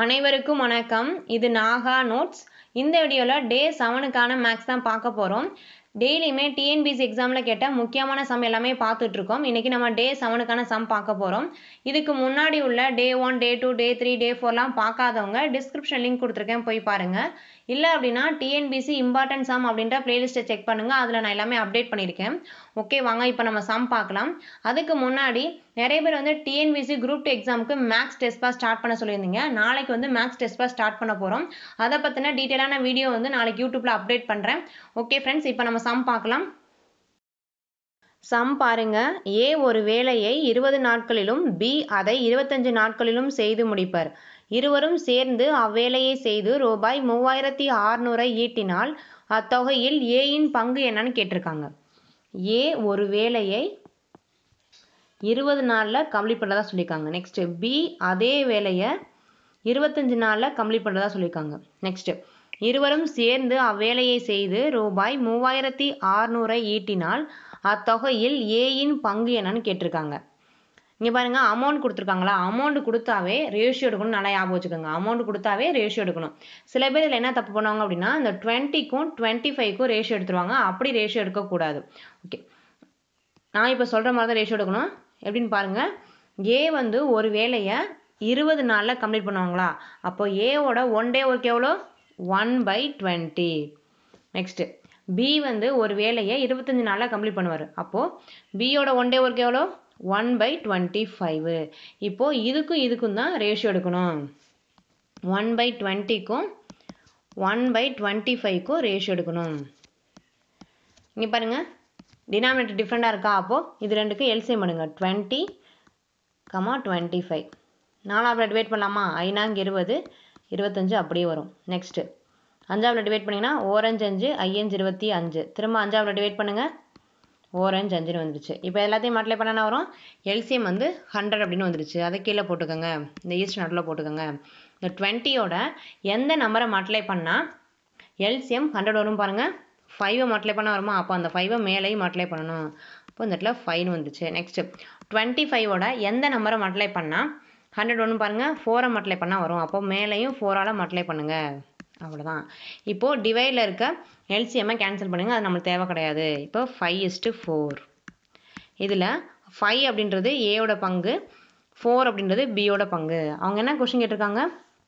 அனைவருக்கும் வணக்கம் இது நாகா நோட்ஸ் இந்த வீடியோவில் டே செவனுக்கான மேக்ஸ் தான் பார்க்க போகிறோம் டெய்லியுமே டிஎன்பிசி எக்ஸாமில் கேட்ட முக்கியமான சம் எல்லாமே பார்த்துட்ருக்கோம் இன்றைக்கி நம்ம டே செவனுக்கான சம் பார்க்க போகிறோம் இதுக்கு முன்னாடி உள்ள day one day two day three day ஃபோர்லாம் பார்க்காதவங்க டிஸ்கிரிப்ஷன் லிங்க் கொடுத்துருக்கேன் போய் பாருங்கள் இல்லை அப்படின்னா டிஎன்பிசி இம்பார்ட்டன்ட் சம் அப்படின்ற ப்ளேலிஸ்ட்டை செக் பண்ணுங்கள் அதில் நான் எல்லாமே அப்டேட் பண்ணியிருக்கேன் ஓகே வாங்க இப்போ நம்ம சம் பார்க்கலாம் அதுக்கு முன்னாடி நிறைய பேர் வந்து டிஎன்பிசி குரூப் டூ எக்ஸாமுக்கு மேக்ஸ் டெஸ்ட் பாஸ் ஸ்டார்ட் பண்ண சொல்லியிருந்தீங்க நாளைக்கு வந்து மேக்ஸ் டெஸ்ட் பாஸ் ஸ்டார்ட் பண்ண போகிறோம் அதை பற்றின டீட்டெயிலான வீடியோ வந்து நாளைக்கு யூடியூப்பில் அப்டேட் பண்ணுறேன் ஓகே ஃப்ரெண்ட்ஸ் இப்போ நம்ம சம் பார்க்கலாம் சம் பாருங்க ஏ ஒரு வேலையை இருபது நாட்களிலும் பி அதை இருபத்தஞ்சு நாட்களிலும் செய்து முடிப்பர் இருவரும் சேர்ந்து அவ்வேலையை செய்து ரூபாய் மூவாயிரத்தி ஆறுநூறை ஈட்டினால் அத்தொகையில் ஏயின் பங்கு என்னன்னு கேட்டிருக்காங்க ஏ ஒரு வேலையை இருபது நாளில் கம்ப்ளீட் பண்ணுறதா சொல்லியிருக்காங்க நெக்ஸ்ட்டு பி அதே வேலையை இருபத்தஞ்சி நாளில் கம்ப்ளீட் பண்ணுறதா சொல்லியிருக்காங்க நெக்ஸ்ட்டு இருவரும் சேர்ந்து அவ்வேலையை செய்து ரூபாய் மூவாயிரத்தி ஆறுநூறை ஈட்டினால் அத்தொகையில் ஏயின் பங்கு என்னன்னு கேட்டிருக்காங்க இங்கே பாருங்கள் அமௌண்ட் கொடுத்துருக்காங்களா அமௌண்ட் கொடுத்தாவே ரேஷியோ எடுக்கணும் நல்லா ஞாபகம் வச்சுக்கோங்க அமௌண்ட் கொடுத்தாவே ரேஷியோ எடுக்கணும் சில பேர் இதில் என்ன தப்பு பண்ணுவாங்க அப்படின்னா இந்த டுவெண்ட்டிக்கும் டுவெண்ட்டி ஃபைவ்க்கும் ரேஷியோ எடுத்துருவாங்க அப்படி ரேஷியோ எடுக்கக்கூடாது ஓகே நான் இப்போ சொல்கிற மாதிரி தான் ரேஷியோ எடுக்கணும் எப்படின்னு பாருங்கள் ஏ வந்து ஒரு வேலையை இருபது நாளில் கம்ப்ளீட் பண்ணுவாங்களா அப்போ ஏவோட ஒன் டே ஒர்க் எவ்வளோ one by twenty next B வந்து ஒரு வேலையை இருபத்தஞ்சி நாளில் கம்ப்ளீட் பண்ணுவார் அப்போது பியோட ஒன் டே ஒர்க் எவ்வளோ ஒன் பை டுவெண்ட்டி ஃபைவு இப்போது இதுக்கும் இதுக்கும் தான் ரேஷியோ எடுக்கணும் ஒன் பை டுவெண்ட்டிக்கும் ஒன் பை டுவெண்ட்டி ஃபைவ்க்கும் ரேஷியோ எடுக்கணும் இங்கே பாருங்கள் டினாமினேட்டர் டிஃப்ரெண்ட்டாக இருக்கா அப்போது இது ரெண்டுக்கும் எல்சிஎம் பண்ணுங்க டுவெண்ட்டி கமா டுவெண்ட்டி ஃபைவ் நாலாவில் டிவைட் பண்ணலாமா ஐநாங்க இருபது இருபத்தஞ்சு அப்படியே வரும் நெக்ஸ்ட்டு அஞ்சாவில் டிவைட் பண்ணிங்கன்னா ஓரஞ்சு அஞ்சு ஐயஞ்சு இருபத்தி அஞ்சு திரும்ப அஞ்சாவில் டிவைட் பண்ணுங்கள் ஓரஞ்சு அஞ்சுன்னு வந்துருச்சு இப்போ எல்லாத்தையும் மட்டிலே பண்ணனா வரும் எல்சிஎம் வந்து ஹண்ட்ரட் அப்படின்னு வந்துருச்சு அதை கீழே போட்டுக்கோங்க இந்த ஈஸ்ட் நடுவில் போட்டுக்கோங்க இந்த டுவெண்ட்டியோட எந்த நம்பரை மட்டிலே பண்ணால் எல்சிஎம் ஹண்ட்ரட் வரும் பாருங்கள் ஃபைவை மல்டிப்ளை பண்ண வருமா அப்போ அந்த ஃபைவை மேலேயும் மல்டிப்ளை பண்ணணும் அப்போ இந்த இடத்துல ஃபைவ்னு வந்துச்சு நெக்ஸ்ட்டு டுவெண்ட்டி ஃபைவோட எந்த நம்பரை மல்டிப்ளை பண்ணால் ஹண்ட்ரட் ஒன்று பாருங்கள் ஃபோரை மல்டிப்ளை பண்ணால் வரும் அப்போ மேலேயும் ஃபோரால் மல்டிப்ளை பண்ணுங்கள் அவ்வளோதான் இப்போது டிவைடில் இருக்க எல்சிஎம்மை கேன்சல் பண்ணுங்கள் அது நம்மளுக்கு தேவை கிடையாது இப்போ ஃபைவ் இஸ்ட்டு ஃபோர் இதில் ஃபைவ் அப்படின்றது ஏயோட பங்கு ஃபோர் அப்படின்றது பியோட பங்கு அவங்க என்ன கொஷின் கேட்டிருக்காங்க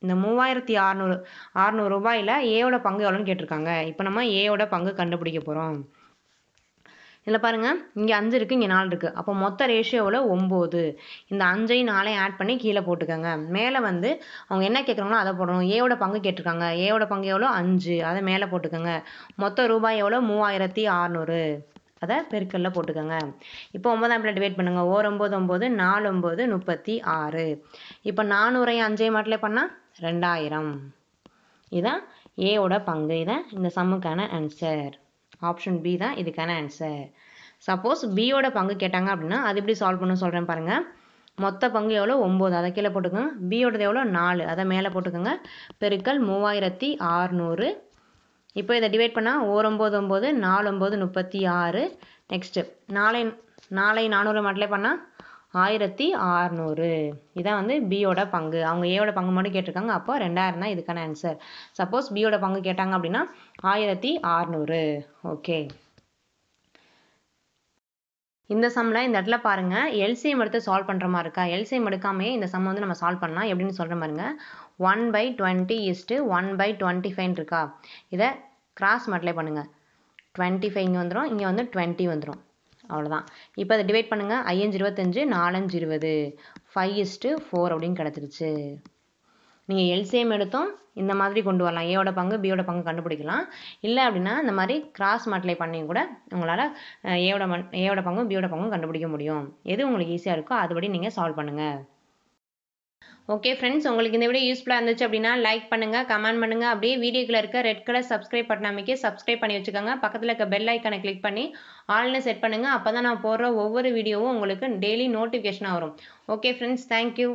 இந்த மூவாயிரத்தி அறநூறு அறநூறு ரூபாயில் ஏவோட பங்கு எவ்வளோன்னு கேட்டிருக்காங்க இப்போ நம்ம ஏவோட பங்கு கண்டுபிடிக்க போகிறோம் இதில் பாருங்கள் இங்கே அஞ்சு இருக்குது இங்கே நாலு இருக்குது அப்போ மொத்த ரேஷியோவில் ஒம்பது இந்த அஞ்சையும் நாளையும் ஆட் பண்ணி கீழே போட்டுக்கோங்க மேலே வந்து அவங்க என்ன கேட்குறாங்களோ அதை போடணும் ஏவோட பங்கு கேட்டிருக்காங்க ஏவோட பங்கு எவ்வளோ அஞ்சு அதை மேலே போட்டுக்கோங்க மொத்த ரூபாய் எவ்வளோ மூவாயிரத்தி அறநூறு அதை பெருக்கல்ல போட்டுக்கோங்க இப்போ ஒன்பதாம் பிள்ளை டிவைட் பண்ணுங்க ஓர் ஒம்பது ஒம்பது நாலு ஒம்பது முப்பத்தி ஆறு இப்போ நானூறையும் அஞ்சையும் மாட்டிலே பண்ணால் ரெண்டாயிரம் இதான் ஏவோட பங்கு இதான் இந்த சம்முக்கான ஆன்சர் ஆப்ஷன் பி தான் இதுக்கான ஆன்சர் சப்போஸ் பியோட பங்கு கேட்டாங்க அப்படின்னா அது எப்படி சால்வ் பண்ண சொல்கிறேன் பாருங்கள் மொத்த பங்கு எவ்வளோ ஒம்பது அதை கீழே போட்டுக்கோங்க பியோடது எவ்வளோ நாலு அதை மேலே போட்டுக்கோங்க பெருக்கல் மூவாயிரத்தி ஆறுநூறு இப்போ இதை டிவைட் பண்ணால் ஓர் ஒம்பது நாலு ஒம்பது முப்பத்தி ஆறு நெக்ஸ்ட்டு நாளை நாளை நானூறு மட்டும் பண்ணால் ஆயிரத்தி ஆறுநூறு இதான் வந்து பியோட பங்கு அவங்க ஏவோட பங்கு மட்டும் கேட்டிருக்காங்க அப்போ ரெண்டாயிரம் தான் இதுக்கான ஆன்சர் சப்போஸ் பியோட பங்கு கேட்டாங்க அப்படின்னா ஆயிரத்தி ஆறுநூறு ஓகே இந்த சம்மில் இந்த இடத்துல பாருங்கள் எல்சிஎம் எடுத்து சால்வ் பண்ணுற மாதிரி இருக்கா எல்சிஎம் எடுக்காமே இந்த சம் வந்து நம்ம சால்வ் பண்ணலாம் எப்படின்னு சொல்கிற மாதிரிங்க one by twenty is to one by twenty five இருக்கா இதை கிராஸ் மல்டிப்ளை பண்ணுங்கள் டுவெண்ட்டி ஃபைவ் இங்கே வந்துடும் இங்கே வந்து டுவெண்ட்டி வந்துடும் அவ்வளோதான் இப்போ அதை டிவைட் பண்ணுங்கள் ஐயஞ்சு இருபத்தஞ்சு நாலஞ்சு இருபது ஃபைவ் இஸ்ட்டு ஃபோர் அப்படின்னு கிடச்சிருச்சு நீங்கள் எல்சிஎம் எடுத்தும் இந்த மாதிரி கொண்டு வரலாம் ஏவோட பங்கு பியோட பங்கு கண்டுபிடிக்கலாம் இல்லை அப்படின்னா இந்த மாதிரி கிராஸ் மல்டிப்ளை பண்ணி கூட உங்களால் ஏயோட மண் ஏவோட பங்கும் பியோட பங்கும் கண்டுபிடிக்க முடியும் எது உங்களுக்கு ஈஸியாக இருக்கோ அதுபடி நீங்கள் சால்வ் பண்ணுங்கள் ஓகே ஃப்ரெண்ட்ஸ் உங்களுக்கு இந்த வீடியோ யூஸ்ஃபுல்லாக இருந்துச்சு அப்படின்னா லைக் பண்ணுங்கள் கமெண்ட் பண்ணுங்கள் அப்படியே வீடியோக்குள்ள இருக்க ரெட் கலர் சப்ஸ்கிரைப் பட்டன் அமைக்க சப்ஸ்கிரைப் பண்ணி வச்சுக்கோங்க பக்கத்தில் இருக்க பெல் ஐக்கனை கிளிக் பண்ணி ஆல்னு செட் பண்ணுங்கள் அப்போ தான் நான் போடுற ஒவ்வொரு வீடியோவும் உங்களுக்கு டெய்லி நோட்டிஃபிகேஷனாக வரும் ஓகே ஃப்ரெண்ட்ஸ் தேங்க்யூ